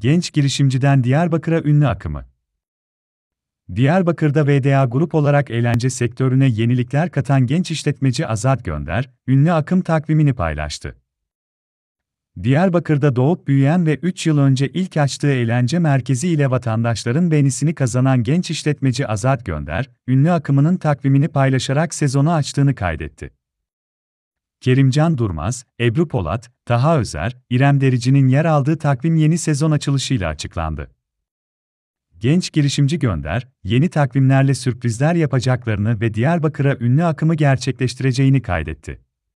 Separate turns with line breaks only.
Genç girişimciden Diyarbakır'a ünlü akımı. Diyarbakır'da VDA Grup olarak eğlence sektörüne yenilikler katan genç işletmeci Azat Gönder, ünlü akım takvimini paylaştı. Diyarbakır'da doğup büyüyen ve 3 yıl önce ilk açtığı eğlence merkezi ile vatandaşların beğenisini kazanan genç işletmeci Azat Gönder, ünlü akımının takvimini paylaşarak sezonu açtığını kaydetti. Kerimcan Durmaz, Ebru Polat, Taha Özer, İrem Derici'nin yer aldığı takvim yeni sezon açılışıyla açıklandı. Genç girişimci Gönder, yeni takvimlerle sürprizler yapacaklarını ve Diyarbakır'a ünlü akımı gerçekleştireceğini kaydetti.